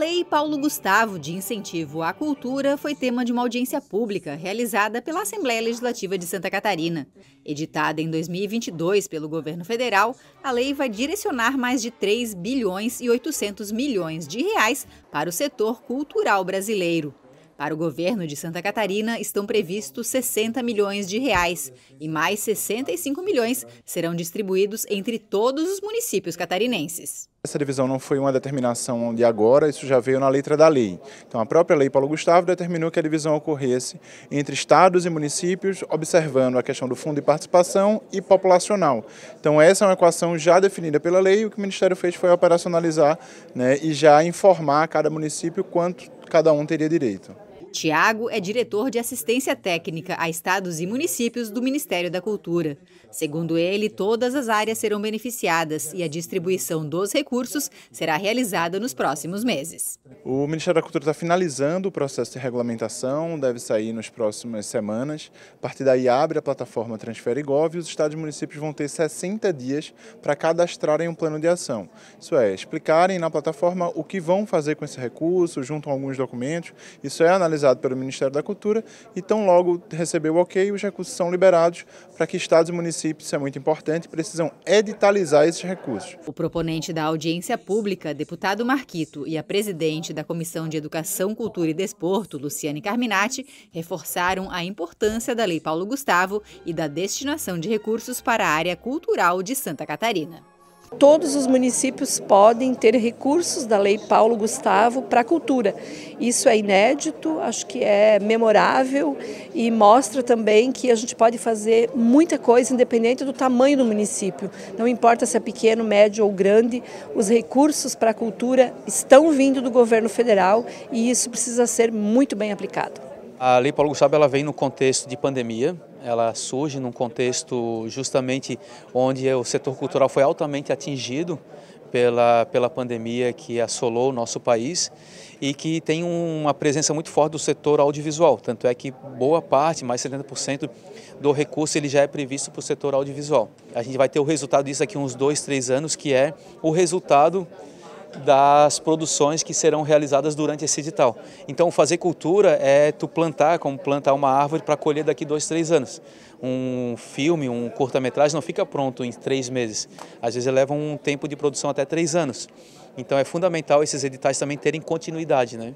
Lei Paulo Gustavo de Incentivo à Cultura foi tema de uma audiência pública realizada pela Assembleia Legislativa de Santa Catarina. Editada em 2022 pelo governo federal, a lei vai direcionar mais de 3 bilhões e 800 milhões de reais para o setor cultural brasileiro. Para o governo de Santa Catarina estão previstos 60 milhões de reais e mais 65 milhões serão distribuídos entre todos os municípios catarinenses. Essa divisão não foi uma determinação de agora, isso já veio na letra da lei. Então, a própria lei Paulo Gustavo determinou que a divisão ocorresse entre estados e municípios, observando a questão do fundo de participação e populacional. Então, essa é uma equação já definida pela lei e o que o Ministério fez foi operacionalizar né, e já informar a cada município quanto cada um teria direito. Tiago é diretor de assistência técnica a estados e municípios do Ministério da Cultura. Segundo ele, todas as áreas serão beneficiadas e a distribuição dos recursos será realizada nos próximos meses. O Ministério da Cultura está finalizando o processo de regulamentação, deve sair nas próximas semanas. A partir daí abre a plataforma TransfereGov e os estados e municípios vão ter 60 dias para cadastrarem um plano de ação. Isso é, explicarem na plataforma o que vão fazer com esse recurso, juntam alguns documentos. Isso é analisado autorizado pelo Ministério da Cultura e tão logo recebeu o ok, os recursos são liberados para que estados e municípios, isso é muito importante, precisam editalizar esses recursos. O proponente da audiência pública, deputado Marquito, e a presidente da Comissão de Educação, Cultura e Desporto, Luciane Carminati, reforçaram a importância da Lei Paulo Gustavo e da destinação de recursos para a área cultural de Santa Catarina. Todos os municípios podem ter recursos da Lei Paulo Gustavo para a cultura. Isso é inédito, acho que é memorável e mostra também que a gente pode fazer muita coisa independente do tamanho do município. Não importa se é pequeno, médio ou grande, os recursos para a cultura estão vindo do governo federal e isso precisa ser muito bem aplicado. A Lei Paulo Gustavo ela vem no contexto de pandemia, ela surge num contexto justamente onde o setor cultural foi altamente atingido pela, pela pandemia que assolou o nosso país e que tem uma presença muito forte do setor audiovisual. Tanto é que boa parte, mais 70% do recurso ele já é previsto para o setor audiovisual. A gente vai ter o resultado disso aqui uns dois, três anos, que é o resultado das produções que serão realizadas durante esse edital. Então, fazer cultura é tu plantar, como plantar uma árvore para colher daqui dois, três anos. Um filme, um curta-metragem não fica pronto em três meses. Às vezes leva um tempo de produção até três anos. Então, é fundamental esses editais também terem continuidade, né?